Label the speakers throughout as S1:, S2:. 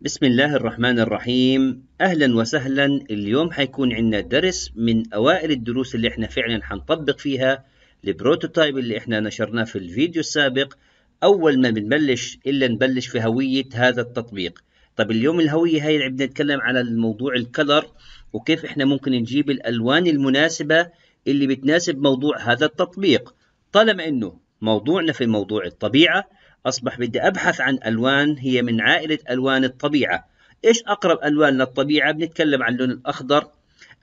S1: بسم الله الرحمن الرحيم اهلا وسهلا اليوم حيكون عندنا درس من اوائل الدروس اللي احنا فعلا حنطبق فيها البروتوتايب اللي احنا نشرناه في الفيديو السابق اول ما بنبلش الا نبلش في هوية هذا التطبيق طب اليوم الهوية هاي بدنا نتكلم على الموضوع الكلر وكيف احنا ممكن نجيب الالوان المناسبة اللي بتناسب موضوع هذا التطبيق طالما انه موضوعنا في موضوع الطبيعة أصبح بدي أبحث عن ألوان هي من عائلة ألوان الطبيعة إيش أقرب ألوان للطبيعة بنتكلم عن اللون الأخضر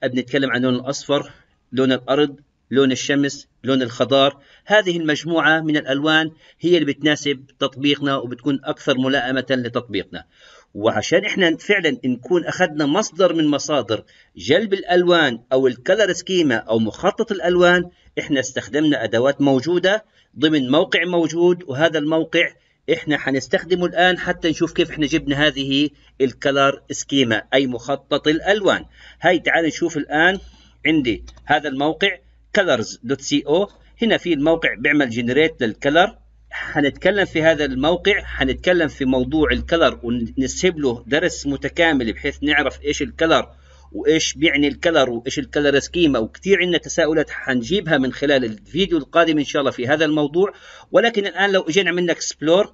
S1: بنتكلم عن اللون الأصفر لون الأرض لون الشمس لون الخضار هذه المجموعة من الألوان هي اللي بتناسب تطبيقنا وبتكون أكثر ملائمة لتطبيقنا وعشان احنا فعلا نكون اخذنا مصدر من مصادر جلب الالوان او الكلر سكيما او مخطط الالوان احنا استخدمنا ادوات موجوده ضمن موقع موجود وهذا الموقع احنا حنستخدمه الان حتى نشوف كيف احنا جبنا هذه الكلر سكيما اي مخطط الالوان هاي تعال نشوف الان عندي هذا الموقع colors.co هنا في الموقع بيعمل جنريت للكلر هنتكلم في هذا الموقع هنتكلم في موضوع الكلر ونسيب له درس متكامل بحيث نعرف ايش الكلر وايش بيعني الكلر وايش الكلر سكيما وكثير عندنا تساؤلات حنجيبها من خلال الفيديو القادم ان شاء الله في هذا الموضوع ولكن الان لو اجينا عملنا اكسبلور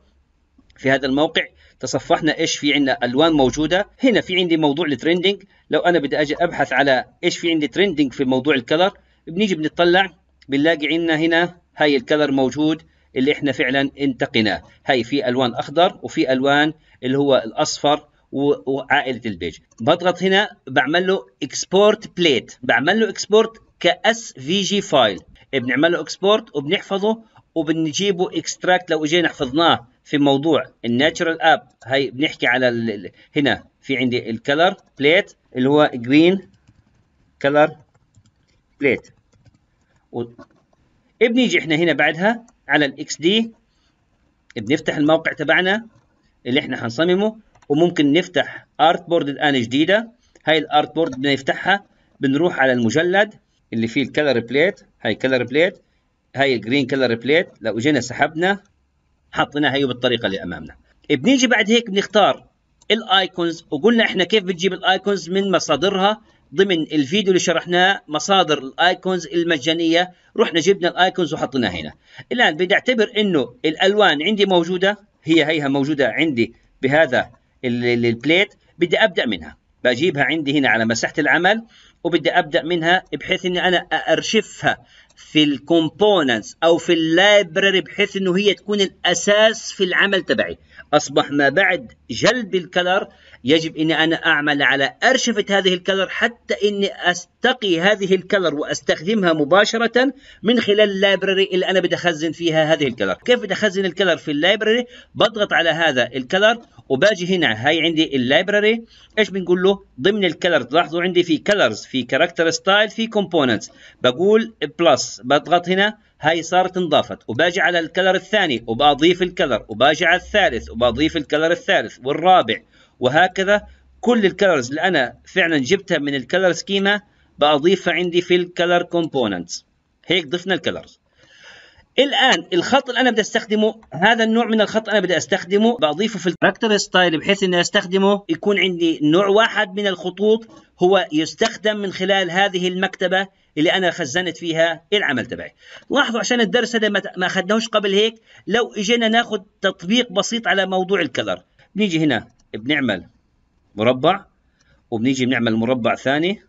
S1: في هذا الموقع تصفحنا ايش في عندنا الوان موجوده هنا في عندي موضوع الترندنج لو انا بدي اجي ابحث على ايش في عندي ترندنج في موضوع الكلر بنيجي بنطلع بنلاقي عندنا هنا هاي الكلر موجود اللي احنا فعلا انتقيناه هاي في الوان اخضر وفي الوان اللي هو الاصفر وعائله البيج بضغط هنا بعمل له اكسبورت بليت بعمل له اكسبورت كاس في جي فايل بنعمل له اكسبورت وبنحفظه وبنجيبه اكستراكت لو اجينا حفظناه في موضوع الناتشرال اب هاي بنحكي على ال... هنا في عندي الكلر بليت اللي هو جرين كلر بليت بنيجي احنا هنا بعدها على الاكس دي بنفتح الموقع تبعنا اللي احنا هنصممه وممكن نفتح ارت بورد الان جديده هاي الارت بورد بنفتحها بنروح على المجلد اللي فيه الكلر بليت هاي كلر بليت هاي الجرين كلر بليت لو اجينا سحبنا حطيناها هي بالطريقه اللي امامنا بنيجي بعد هيك بنختار الايكونز وقلنا احنا كيف بتجيب الايكونز من مصادرها ضمن الفيديو اللي شرحناه مصادر الايكونز المجانيه رحنا جبنا الايكونز وحطيناها هنا الان بدي اعتبر انه الالوان عندي موجوده هي هيها موجوده عندي بهذا البليت بدي ابدا منها بجيبها عندي هنا على مساحه العمل وبدي ابدا منها بحيث اني انا ارشفها في الكومبوننتس او في اللايبرري بحيث انه هي تكون الاساس في العمل تبعي اصبح ما بعد جلب الكلر يجب اني انا اعمل على ارشفه هذه الكلر حتى اني استقي هذه الكلر واستخدمها مباشره من خلال اللايبراري اللي انا بدي اخزن فيها هذه الكلر كيف بدي اخزن الكلر في اللايبراري؟ بضغط على هذا الكلر وباجي هنا هاي عندي اللايبراري ايش بنقول له ضمن الكلر تلاحظوا عندي في كلرز في كاركتر ستايل في كومبوننتس بقول بلس بضغط هنا هاي صارت انضافت وباجي على الكلر الثاني وباضيف الكلر وباجي على الثالث وباضيف الكلر الثالث والرابع وهكذا كل الكالرز اللي انا فعلا جبتها من الكالر سكيما بأضيفها عندي في الكالر كومبوننتس هيك ضفنا الكالرز الان الخط اللي انا بدي استخدمه هذا النوع من الخط انا بدي استخدمه بضيفه في الكاركتر ستايل بحيث اني استخدمه يكون عندي نوع واحد من الخطوط هو يستخدم من خلال هذه المكتبه اللي انا خزنت فيها العمل تبعي لاحظوا عشان الدرس هذا ما اخذناهوش قبل هيك لو اجينا ناخذ تطبيق بسيط على موضوع الكلر نيجي هنا بنعمل مربع وبنيجي بنعمل مربع ثاني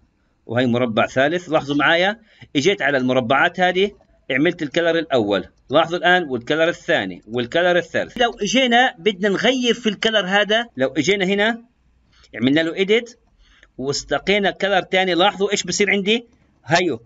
S1: وهي مربع ثالث لاحظوا معايا اجيت على المربعات هذه عملت الكلر الاول لاحظوا الان والكلر الثاني والكلر الثالث لو اجينا بدنا نغير في الكلر هذا لو اجينا هنا عملنا له ايديت واستقينا كلر ثاني لاحظوا ايش بصير عندي هيو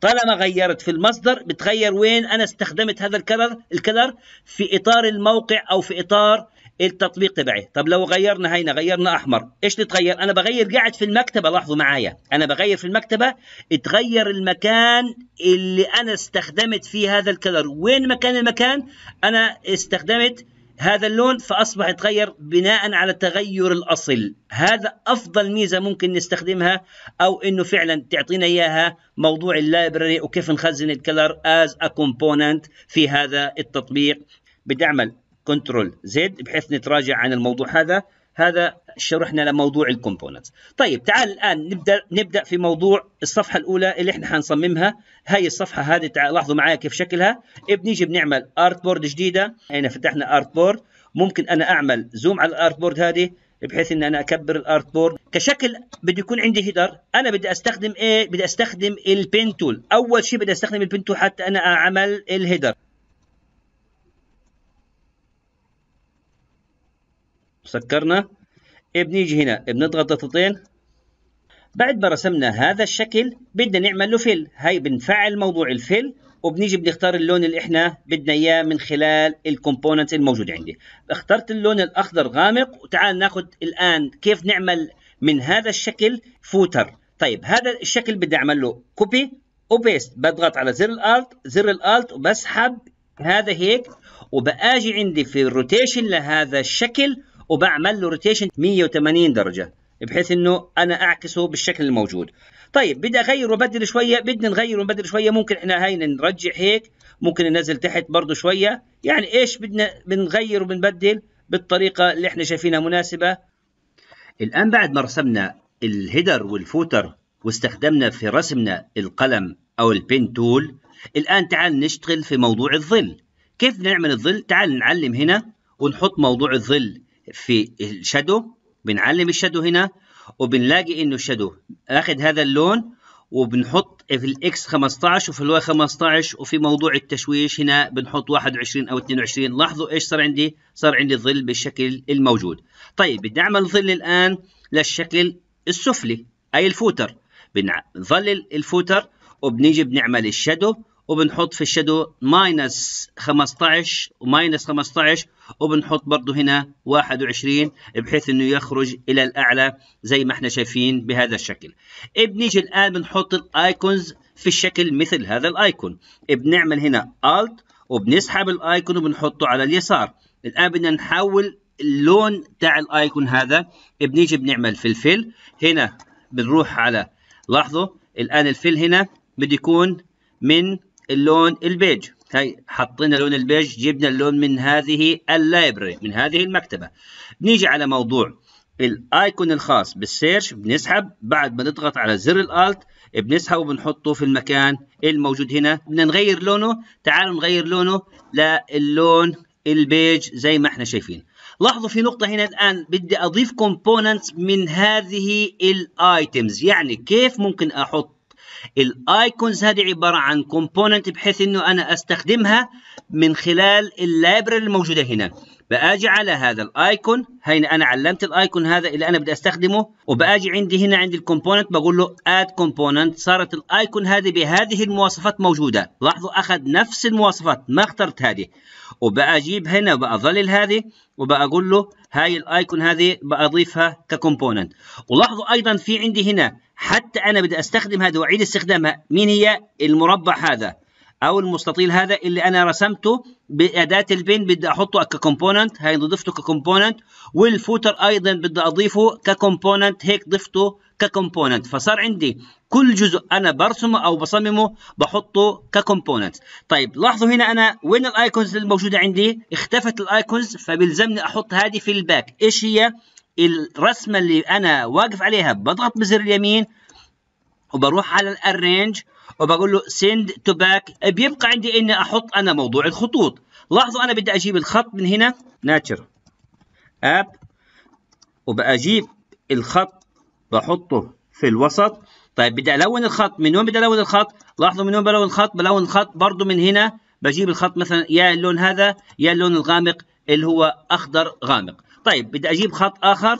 S1: طالما غيرت في المصدر بتغير وين انا استخدمت هذا الكلر الكلر في اطار الموقع او في اطار التطبيق تبعي طب لو غيرنا هينا غيرنا احمر ايش تتغير انا بغير قاعد في المكتبه لاحظوا معايا انا بغير في المكتبه اتغير المكان اللي انا استخدمت فيه هذا الكلر وين مكان المكان انا استخدمت هذا اللون فاصبح يتغير بناء على تغير الاصل هذا افضل ميزه ممكن نستخدمها او انه فعلا تعطينا اياها موضوع اللايبرري وكيف نخزن الكلر از ا كومبوننت في هذا التطبيق بدي اعمل كنترول زد بحيث نتراجع عن الموضوع هذا هذا شرحنا لموضوع الكومبوننتس طيب تعال الان نبدا نبدا في موضوع الصفحه الاولى اللي احنا حنصممها هاي الصفحه هذه تعال لاحظوا معايا كيف شكلها بنيجي بنعمل ارت بورد جديده هنا فتحنا ارت بورد ممكن انا اعمل زوم على الارت بورد هذه بحيث ان انا اكبر الارت بورد كشكل بده يكون عندي هيدر انا بدي استخدم ايه بدي استخدم البين تول اول شيء بدي استخدم البين تول حتى انا اعمل الهيدر سكرنا بنيجي هنا بنضغط ضغطتين بعد ما رسمنا هذا الشكل بدنا نعمل له فيل هاي بنفعل موضوع الفيل وبنيجي بنختار اللون اللي احنا بدنا اياه من خلال الكومبوننت الموجود عندي اخترت اللون الاخضر غامق وتعال ناخذ الان كيف نعمل من هذا الشكل فوتر طيب هذا الشكل بدي اعمل له كوبي وبيست بضغط على زر الالت زر الالت وبسحب هذا هيك وباجي عندي في الروتيشن لهذا الشكل وبعمل له روتيشن 180 درجه بحيث انه انا اعكسه بالشكل الموجود طيب بدي اغير وبدل شويه بدنا نغير وبدل شويه ممكن احنا هاي نرجع هيك ممكن ننزل تحت برضه شويه يعني ايش بدنا بنغير وبنبدل بالطريقه اللي احنا شايفينها مناسبه الان بعد ما رسمنا الهيدر والفوتر واستخدمنا في رسمنا القلم او البين تول الان تعال نشتغل في موضوع الظل كيف نعمل الظل تعال نعلم هنا ونحط موضوع الظل في الشادو بنعلم الشادو هنا وبنلاقي انه الشادو اخذ هذا اللون وبنحط في الاكس 15 وفي الواي 15 وفي موضوع التشويش هنا بنحط 21 او 22 لاحظوا ايش صار عندي صار عندي ظل بالشكل الموجود طيب بدي اعمل ظل الان للشكل السفلي اي الفوتر بنظل الفوتر وبنيجي بنعمل الشادو وبنحط في الشادو ماينس 15 وماينس 15 وبنحط برضه هنا 21 بحيث انه يخرج الى الاعلى زي ما احنا شايفين بهذا الشكل بنيجي الان بنحط الايكونز في الشكل مثل هذا الايكون بنعمل هنا الت وبنسحب الايكون وبنحطه على اليسار الان بدنا نحول اللون تاع الايكون هذا بنيجي بنعمل فلفل هنا بنروح على لاحظوا الان الفل هنا بده يكون من اللون البيج هاي حطينا لون البيج جبنا اللون من هذه اللايبرري من هذه المكتبه نيجي على موضوع الايكون الخاص بالسيرش بنسحب بعد ما نضغط على زر الالت بنسحب وبنحطه في المكان الموجود هنا بدنا نغير لونه تعالوا نغير لونه للون البيج زي ما احنا شايفين لاحظوا في نقطة هنا الآن بدي أضيف كومبوننتس من هذه الآيتمز يعني كيف ممكن أحط الايكونز هذه عباره عن كومبوننت بحيث انه انا استخدمها من خلال اللايبرري الموجوده هنا باجي على هذا الايكون هين انا علمت الايكون هذا اللي انا بدي استخدمه وباجي عندي هنا عند الكومبوننت بقول له اد كومبوننت صارت الايكون هذه بهذه المواصفات موجوده لاحظوا اخذ نفس المواصفات ما اخترت هذه وباجيب هنا وباظلل هذه وباقول له هاي الايكون هذه بأضيفها ككومبوننت ولاحظوا ايضا في عندي هنا حتى انا بدي استخدم هذه واعيد استخدامها مين هي المربع هذا او المستطيل هذا اللي انا رسمته باداه البين بدي احطه ككومبوننت هاي ضفته ككومبوننت والفوتر ايضا بدي اضيفه ككومبوننت هيك ضفته ككومبوننت فصار عندي كل جزء انا برسمه او بصممه بحطه ككومبوننت طيب لاحظوا هنا انا وين الايكونز الموجوده عندي اختفت الايكونز فبيلزمني احط هذه في الباك ايش هي الرسمه اللي انا واقف عليها بضغط بزر اليمين وبروح على الارينج وبقول له سند تو باك بيبقى عندي اني احط انا موضوع الخطوط لاحظوا انا بدي اجيب الخط من هنا ناتشر اب وبأجيب الخط بحطه في الوسط طيب بدي الون الخط من وين بدي الون الخط لاحظوا من وين بلون الخط بلون الخط برضه من هنا بجيب الخط مثلا يا اللون هذا يا اللون الغامق اللي هو اخضر غامق طيب بدي اجيب خط اخر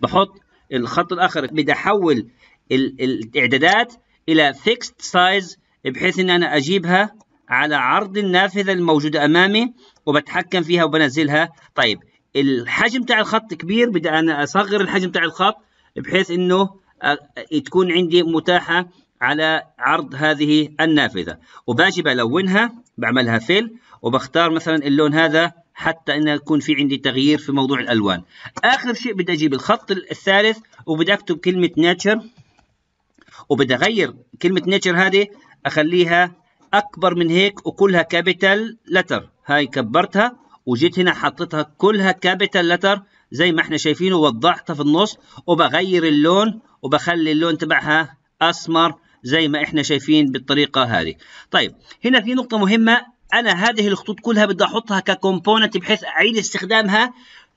S1: بحط الخط الاخر بدي احول الاعدادات إلى fixed size بحيث إن أنا أجيبها على عرض النافذة الموجودة أمامي وبتحكم فيها وبنزلها طيب الحجم تاع الخط كبير بدي أنا أصغر الحجم تاع الخط بحيث إنه آه، تكون عندي متاحة على عرض هذه النافذة وباجي بلونها بعملها فيل وبختار مثلا اللون هذا حتى انه يكون في عندي تغيير في موضوع الالوان اخر شيء بدي اجيب الخط الثالث وبدي اكتب كلمه ناتشر وبدي اغير كلمه نيتشر هذه اخليها اكبر من هيك وكلها كابيتال لتر هاي كبرتها وجيت هنا حطيتها كلها كابيتال لتر زي ما احنا شايفين ووضعتها في النص وبغير اللون وبخلي اللون تبعها اسمر زي ما احنا شايفين بالطريقه هذه طيب هنا في نقطه مهمه انا هذه الخطوط كلها بدي احطها ككومبوننت بحيث اعيد استخدامها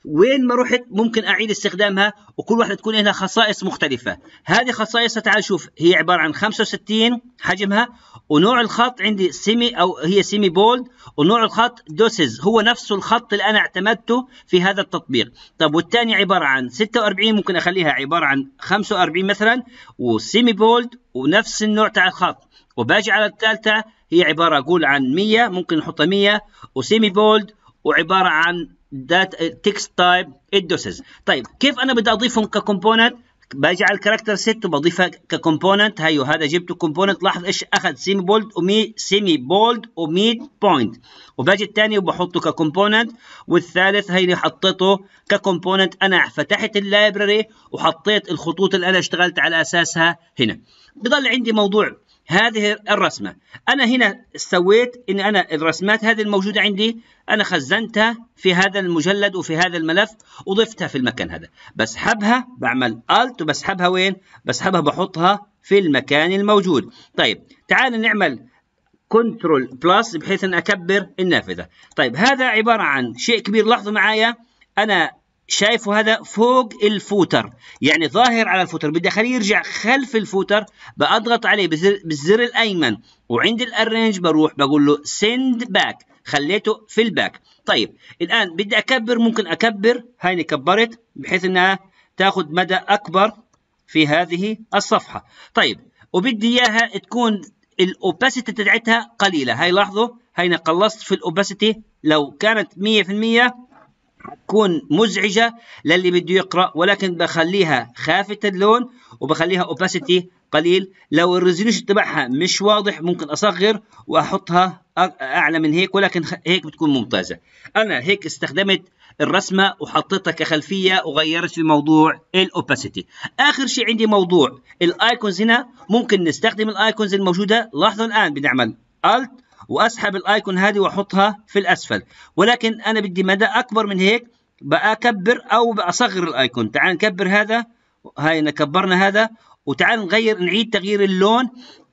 S1: وين ما رحت ممكن اعيد استخدامها وكل واحده تكون لها خصائص مختلفه هذه خصائصها تعال شوف هي عباره عن 65 حجمها ونوع الخط عندي سيمي او هي سيمي بولد ونوع الخط دوسز هو نفس الخط اللي انا اعتمدته في هذا التطبيق طب والثاني عباره عن 46 ممكن اخليها عباره عن 45 مثلا وسيمي بولد ونفس النوع تاع الخط وباجي على الثالثه هي عباره اقول عن 100 ممكن نحطها 100 وسيمي بولد وعباره عن that text type الدوسز طيب كيف انا بدي اضيفهم ككومبوننت باجي على الكاركتر سيت وبضيفها ككومبوننت هيو هذا جبته كومبوننت لاحظ ايش اخذ سيمي بولد ومي سيمي بولد وميد بوينت وباجي الثاني وبحطه ككومبوننت والثالث هيني حطيته ككومبوننت انا فتحت اللايبرري وحطيت الخطوط اللي انا اشتغلت على اساسها هنا بضل عندي موضوع هذه الرسمة أنا هنا سويت أن أنا الرسمات هذه الموجودة عندي أنا خزنتها في هذا المجلد وفي هذا الملف وضفتها في المكان هذا بسحبها بعمل Alt وبسحبها وين؟ بسحبها بحطها في المكان الموجود طيب تعال نعمل كنترول بلس بحيث أن أكبر النافذة طيب هذا عبارة عن شيء كبير لاحظوا معايا أنا شايفوا هذا فوق الفوتر يعني ظاهر على الفوتر بدي اخليه يرجع خلف الفوتر بضغط عليه بالزر الايمن وعند الارنج بروح بقول له سند باك خليته في الباك طيب الان بدي اكبر ممكن اكبر هيني كبرت بحيث انها تاخذ مدى اكبر في هذه الصفحه طيب وبدي اياها تكون الاوباسيتي تبعتها قليله هاي لاحظوا هيني قلصت في الاوباسيتي لو كانت 100% تكون مزعجه للي بده يقرا ولكن بخليها خافته اللون وبخليها اوباسيتي قليل لو الريزوليوشن تبعها مش واضح ممكن اصغر واحطها اعلى من هيك ولكن هيك بتكون ممتازه انا هيك استخدمت الرسمه وحطيتها كخلفيه وغيرت في موضوع الاوباسيتي اخر شيء عندي موضوع الايكونز هنا ممكن نستخدم الايكونز الموجوده لاحظوا الان بنعمل الت واسحب الايكون هذه واحطها في الاسفل ولكن انا بدي مدى اكبر من هيك بأكبر او بأصغر الايكون تعال نكبر هذا هاي كبرنا هذا وتعال نغير نعيد تغيير اللون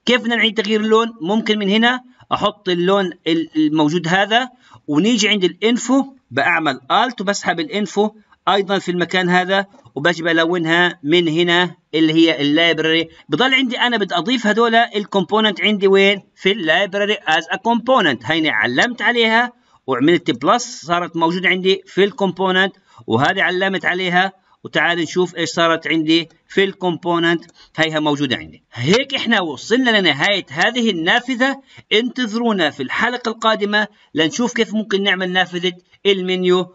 S1: كيف بدنا نعيد تغيير اللون ممكن من هنا احط اللون الموجود هذا ونيجي عند الانفو باعمل الت وبسحب الانفو ايضا في المكان هذا وباجي بلونها من هنا اللي هي اللايبرري بضل عندي انا بدي اضيف هذول الكومبوننت عندي وين في اللايبرري از ا كومبوننت هيني علمت عليها وعملت بلس صارت موجوده عندي في الكومبوننت وهذه علمت عليها وتعال نشوف ايش صارت عندي في الكومبوننت هيها موجوده عندي هيك احنا وصلنا لنهايه هذه النافذه انتظرونا في الحلقه القادمه لنشوف كيف ممكن نعمل نافذه المنيو